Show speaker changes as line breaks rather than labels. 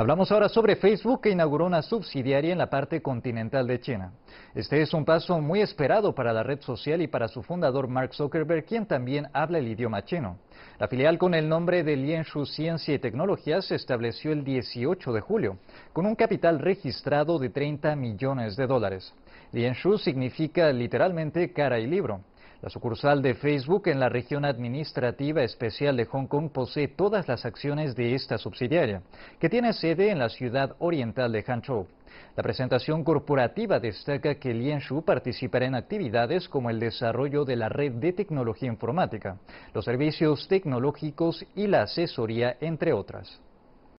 Hablamos ahora sobre Facebook que inauguró una subsidiaria en la parte continental de China. Este es un paso muy esperado para la red social y para su fundador Mark Zuckerberg, quien también habla el idioma chino. La filial con el nombre de Lienshu Ciencia y Tecnología se estableció el 18 de julio, con un capital registrado de 30 millones de dólares. Lienshu significa literalmente cara y libro. La sucursal de Facebook en la región administrativa especial de Hong Kong posee todas las acciones de esta subsidiaria, que tiene sede en la ciudad oriental de Hangzhou. La presentación corporativa destaca que Lien Shu participará en actividades como el desarrollo de la red de tecnología informática, los servicios tecnológicos y la asesoría, entre otras.